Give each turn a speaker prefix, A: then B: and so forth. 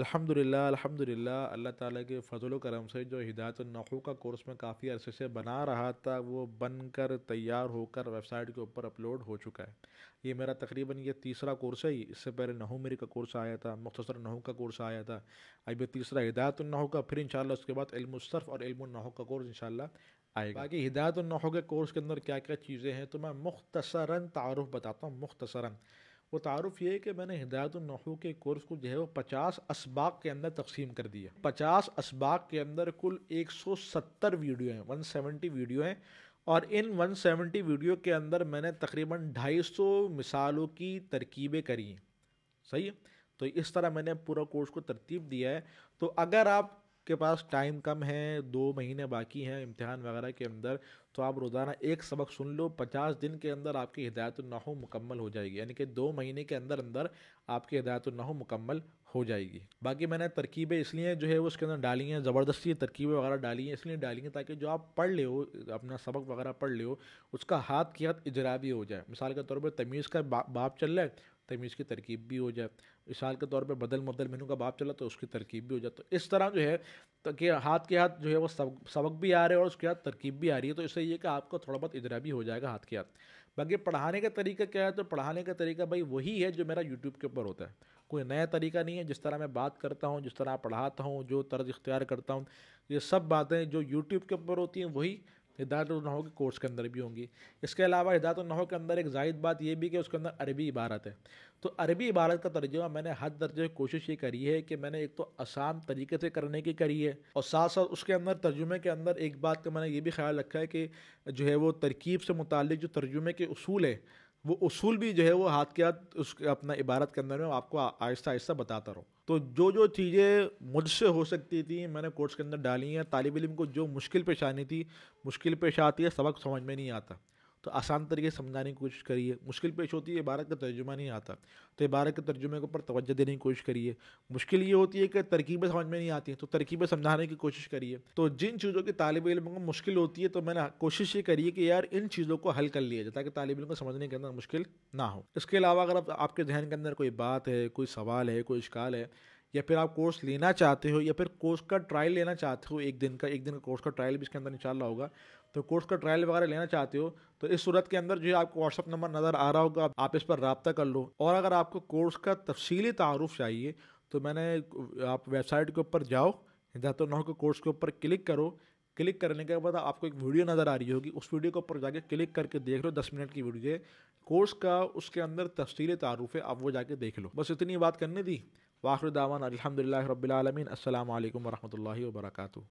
A: الحمد للہ الحمد للہ اللہ تعالیٰ کے فضل و کرم سے جو ہدایت النحو کا کورس میں کافی عرصے سے بنا رہا تھا وہ بن کر تیار ہو کر ویب سائٹ کے اوپر اپلوڈ ہو چکا ہے یہ میرا تقریباً یہ تیسرا کورس ہے اس سے پہلے نحو میری کا کورس آیا تھا مختصر نحو کا کورس آیا تھا اب یہ تیسرا ہدایت النحو کا پھر انشاءاللہ اس کے بعد علم الصرف اور علم النحو کا کورس انشاءاللہ آئے گا باقی ہدایت النحو کے کورس کے اندر کیا کیا چیزیں ہیں تو میں مختصراً تعارف بتاتا ہوں مختصراً وہ تعارف یہ ہے کہ میں نے ہدایت النحو کے کورس کو جو ہے وہ پچاس اسباق کے اندر تقسیم کر دیا پچاس اسباق کے اندر کل ایک سو ستر ویڈیو ہیں ون سیونٹی ویڈیو ہیں اور ان ون سیونٹی ویڈیو کے اندر میں نے تقریباً ڈھائی سو مثالوں کی ترکیبیں کری ہیں صحیح ہے تو اس طرح میں نے پورا کورس کو ترتیب دیا ہے تو اگر آپ کے پاس ٹائم کم ہے دو مہینے باقی ہیں امتحان وغیرہ کے اندر تو آپ روزانہ ایک سبق سن لو پچاس دن کے اندر آپ کی ہدایت النحو مکمل ہو جائے گی یعنی کہ دو مہینے کے اندر اندر آپ کی ہدایت النحو مکمل ہو جائے گی باقی میں نے ترکیبیں اس لیے جو ہے اس کے اندر ڈالی ہیں زبردستی ترکیبیں وغیرہ ڈالی ہیں اس لیے ڈالی ہیں تاکہ جو آپ پڑھ لے ہو اپنا سبق وغیرہ پڑھ لے ہو اس کا ہاتھ کی ہاتھ بھی ہو جائے مثال کے طور پر تمیز کا باپ چل ہے تمیز اس کی ترکیب بھی ہو جائے مثال کے طور پر بدل مبدل مینو کا باپ چلا تو اس کی ترکیب بھی ہو جائے تو اس طرح جو ہے کہ ہاتھ کے ہاتھ جو ہے وہ سبق بھی آ رہے اور اس کے ہاتھ ترکیب بھی آ رہی ہے تو اس سے یہ کہ آپ کو تھوڑا بہت ادرا بھی ہو جائے گا ہاتھ کے ہاتھ باقی پڑھانے کا طریقہ کیا ہے تو پڑھانے کا طریقہ بھائی وہی ہے جو میرا یوٹیوب کے اوپر ہوتا ہے کوئی نیا طریقہ نہیں ہے جس طرح میں بات کرتا ہوں جس طرح پڑھاتا ہوں جو طرز اختیار کرتا ہوں یہ سب باتیں جو یوٹیوب کے اوپر ہوتی ہیں وہی ہدایت النحو کے کورس کے اندر بھی ہوں گی اس کے علاوہ ہدایت النحو کے اندر ایک زائد بات یہ بھی کہ اس کے اندر عربی عبارت ہے تو عربی عبارت کا ترجمہ میں نے حد درجے کوشش یہ کری ہے کہ میں نے ایک تو آسان طریقے سے کرنے کی کری ہے اور ساتھ ساتھ اس کے اندر ترجمے کے اندر ایک بات کا میں نے یہ بھی خیال رکھا ہے کہ جو ہے وہ ترکیب سے متعلق جو ترجمے کے اصول ہیں وہ اصول بھی جو ہے وہ ہاتھ کے ہاتھ اس اپنا عبارت کے اندر میں آپ کو آہستہ آہستہ بتاتا رہوں تو جو جو چیزیں مجھ سے ہو سکتی تھیں میں نے کورس کے اندر ڈالی ہیں طالب علم کو جو مشکل پیش آنی تھی مشکل پیش آتی ہے سبق سمجھ میں نہیں آتا تو آسان طریقے سے سمجھانے کی کوشش کریے مشکل پیش ہوتی ہے عبارت کا ترجمہ نہیں آتا تو عبارت کے ترجمے کے اوپر توجہ دینے کی کوشش کریے مشکل یہ ہوتی ہے کہ ترکیبیں سمجھ میں نہیں آتی ہیں تو ترکیبیں سمجھانے کی کوشش کریے تو جن چیزوں کی طالب علم کو مشکل ہوتی ہے تو میں نے کوشش یہ کریے کہ یار ان چیزوں کو حل کر لیا جائے تاکہ طالب علم کو سمجھنے کے اندر مشکل نہ ہو اس کے علاوہ اگر آپ کے ذہن کے اندر کوئی بات ہے کوئی سوال ہے کوئی اشکال ہے یا پھر آپ کورس لینا چاہتے ہو یا پھر کورس کا ٹرائل لینا چاہتے ہو ایک دن کا ایک دن کا کورس کا ٹرائل بھی اس کے اندر انشاءاللہ ہوگا تو کورس کا ٹرائل وغیرہ لینا چاہتے ہو تو اس صورت کے اندر جو ہے آپ کو واٹس اپ نمبر نظر آ رہا ہوگا آپ اس پر رابطہ کر لو اور اگر آپ کو کورس کا تفصیلی تعارف چاہیے تو میں نے آپ ویب سائٹ کے اوپر جاؤ ہدایت و کے کورس کے اوپر کلک کرو کلک کرنے کے بعد آپ کو ایک ویڈیو نظر آ رہی ہوگی اس ویڈیو کے اوپر جا کے کلک کر کے دیکھ لو دس منٹ کی ویڈیو کورس کا اس کے اندر تفصیل تعارف ہے آپ وہ جا کے دیکھ لو بس اتنی بات کرنے دی واخر دعوان الحمد للہ رب العالمین السلام علیکم ورحمۃ اللہ وبرکاتہ